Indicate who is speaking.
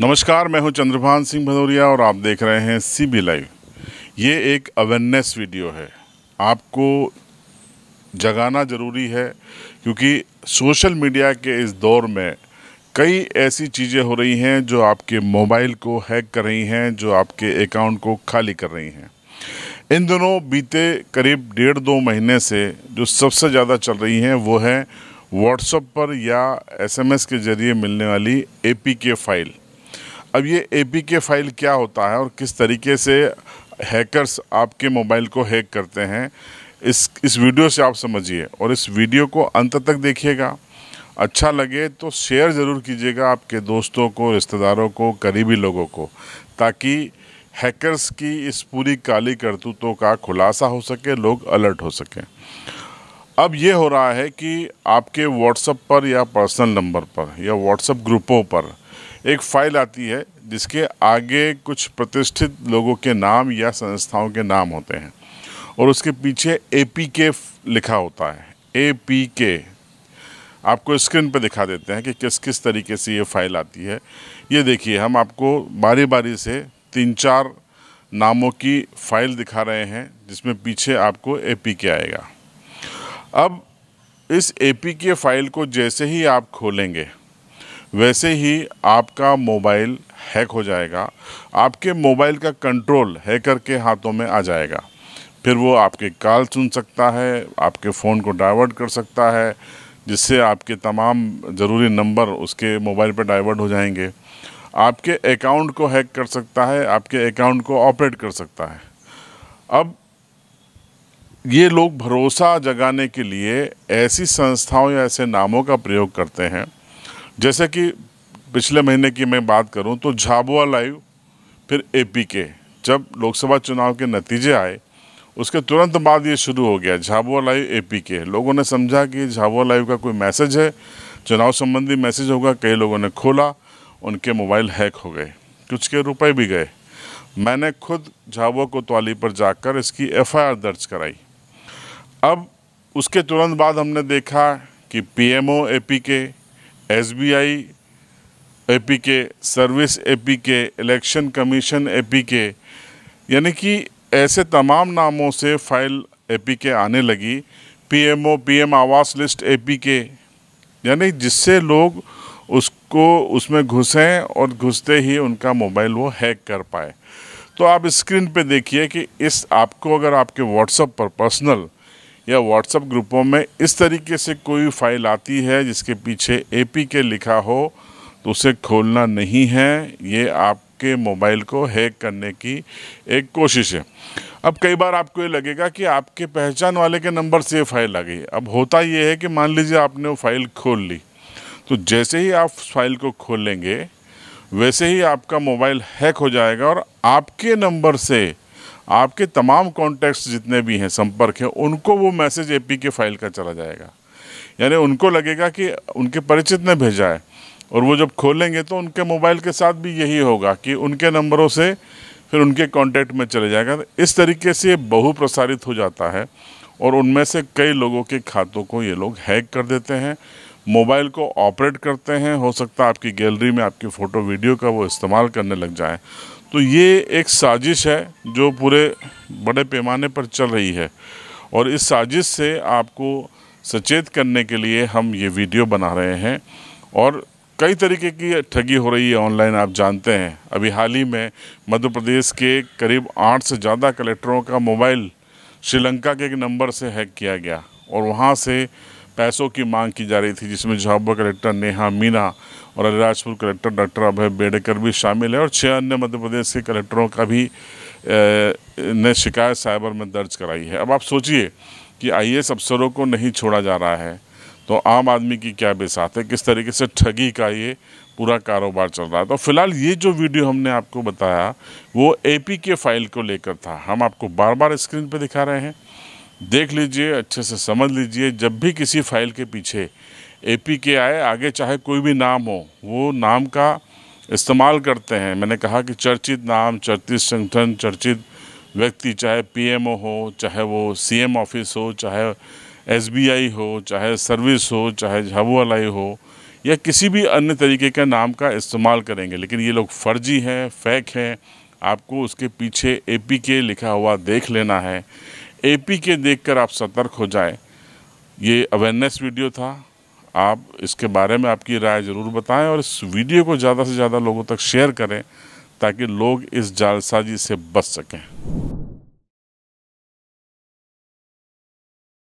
Speaker 1: नमस्कार मैं हूं चंद्रभान सिंह भदौरिया और आप देख रहे हैं सी बी लाइव ये एक अवेयरनेस वीडियो है आपको जगाना ज़रूरी है क्योंकि सोशल मीडिया के इस दौर में कई ऐसी चीज़ें हो रही हैं जो आपके मोबाइल को हैक कर रही हैं जो आपके अकाउंट को खाली कर रही हैं इन दोनों बीते करीब डेढ़ दो महीने से जो सबसे ज़्यादा चल रही हैं वो है व्हाट्सएप पर या एसएमएस के ज़रिए मिलने वाली एपीके फाइल अब ये ए के फाइल क्या होता है और किस तरीके से हैकर्स आपके मोबाइल को हैक करते हैं इस इस वीडियो से आप समझिए और इस वीडियो को अंत तक देखिएगा अच्छा लगे तो शेयर ज़रूर कीजिएगा आपके दोस्तों को रिश्तेदारों को करीबी लोगों को ताकि हैकर्स की इस पूरी काली करतूतों का खुलासा हो सके लोग अलर्ट हो सकें अब ये हो रहा है कि आपके व्हाट्सएप पर या पर्सनल नंबर पर या व्हाट्सएप ग्रुपों पर एक फाइल आती है जिसके आगे कुछ प्रतिष्ठित लोगों के नाम या संस्थाओं के नाम होते हैं और उसके पीछे ए पी के लिखा होता है ए पी के आपको स्क्रीन पर दिखा देते हैं कि किस किस तरीके से ये फाइल आती है ये देखिए हम आपको बारी बारी से तीन चार नामों की फाइल दिखा रहे हैं जिसमें पीछे आपको ए पी के आएगा अब इस ए पी के फाइल को जैसे ही आप खोलेंगे वैसे ही आपका मोबाइल हैक हो जाएगा आपके मोबाइल का कंट्रोल हैकर के हाथों में आ जाएगा फिर वो आपके कॉल सुन सकता है आपके फ़ोन को डाइवर्ट कर सकता है जिससे आपके तमाम ज़रूरी नंबर उसके मोबाइल पर डाइवर्ट हो जाएंगे आपके अकाउंट को हैक कर सकता है आपके अकाउंट को ऑपरेट कर सकता है अब ये लोग भरोसा जगाने के लिए ऐसी संस्थाओं या ऐसे नामों का प्रयोग करते हैं जैसे कि पिछले महीने की मैं बात करूं तो झाबुआ लाइव फिर एपी के जब लोकसभा चुनाव के नतीजे आए उसके तुरंत बाद ये शुरू हो गया झाबुआ लाइव एपी के लोगों ने समझा कि झाबुआ लाइव का कोई मैसेज है चुनाव संबंधी मैसेज होगा कई लोगों ने खोला उनके मोबाइल हैक हो गए कुछ के रुपए भी गए मैंने खुद झाबुआ कोतवाली पर जाकर इसकी एफ दर्ज कराई अब उसके तुरंत बाद हमने देखा कि P M K S B I A P K service A P K election commission A P K यानी कि ऐसे तमाम नामों से फाइल ए पी के आने लगी P M O P M आवास लिस्ट ए पी के यानी जिससे लोग उसको उसमें घुसें और घुसते ही उनका मोबाइल वो हैक कर पाए तो आप स्क्रीन पे देखिए कि इस आपको अगर आपके व्हाट्सअप पर पर्सनल या व्हाट्सएप ग्रुपों में इस तरीके से कोई फाइल आती है जिसके पीछे पी के लिखा हो तो उसे खोलना नहीं है ये आपके मोबाइल को हैक करने की एक कोशिश है अब कई बार आपको ये लगेगा कि आपके पहचान वाले के नंबर से ये फाइल आ गई अब होता ये है कि मान लीजिए आपने वो फाइल खोल ली तो जैसे ही आप फाइल को खोलेंगे वैसे ही आपका मोबाइल हैक हो जाएगा और आपके नंबर से आपके तमाम कॉन्टैक्ट्स जितने भी हैं संपर्क हैं उनको वो मैसेज ए के फाइल का चला जाएगा यानी उनको लगेगा कि उनके परिचित ने भेजा है और वो जब खोलेंगे तो उनके मोबाइल के साथ भी यही होगा कि उनके नंबरों से फिर उनके कॉन्टैक्ट में चले जाएगा इस तरीके से ये बहु प्रसारित हो जाता है और उनमें से कई लोगों के खातों को ये लोग हैक कर देते हैं मोबाइल को ऑपरेट करते हैं हो सकता है आपकी गैलरी में आपकी फ़ोटो वीडियो का वो इस्तेमाल करने लग जाएँ तो ये एक साजिश है जो पूरे बड़े पैमाने पर चल रही है और इस साजिश से आपको सचेत करने के लिए हम ये वीडियो बना रहे हैं और कई तरीके की ठगी हो रही है ऑनलाइन आप जानते हैं अभी हाल ही में मध्य प्रदेश के करीब आठ से ज़्यादा कलेक्टरों का मोबाइल श्रीलंका के एक नंबर से हैक किया गया और वहाँ से पैसों की मांग की जा रही थी जिसमें झाबुआ कलेक्टर नेहा मीना और अलीराजपुर कलेक्टर डॉक्टर अभय बेडेकर भी शामिल है और छः अन्य मध्य प्रदेश के कलेक्टरों का भी ने शिकायत साइबर में दर्ज कराई है अब आप सोचिए कि आई अफसरों को नहीं छोड़ा जा रहा है तो आम आदमी की क्या बेसात है किस तरीके से ठगी का ये पूरा कारोबार चल रहा है तो फिलहाल ये जो वीडियो हमने आपको बताया वो एपी के फाइल को लेकर था हम आपको बार बार स्क्रीन पर दिखा रहे हैं देख लीजिए अच्छे से समझ लीजिए जब भी किसी फाइल के पीछे ए पी के आए आगे चाहे कोई भी नाम हो वो नाम का इस्तेमाल करते हैं मैंने कहा कि चर्चित नाम चर्चित संगठन चर्चित व्यक्ति चाहे पीएमओ हो चाहे वो सीएम ऑफिस हो चाहे एसबीआई हो चाहे सर्विस हो चाहे झाबुआलाई हो या किसी भी अन्य तरीके के नाम का इस्तेमाल करेंगे लेकिन ये लोग फर्जी हैं फेक हैं आपको उसके पीछे ए लिखा हुआ देख लेना है देख देखकर आप सतर्क हो जाए ये अवेयरनेस वीडियो था आप इसके बारे में आपकी राय ज़रूर बताएं और इस वीडियो को ज़्यादा से ज़्यादा लोगों तक शेयर करें ताकि लोग इस जालसाजी से बच सकें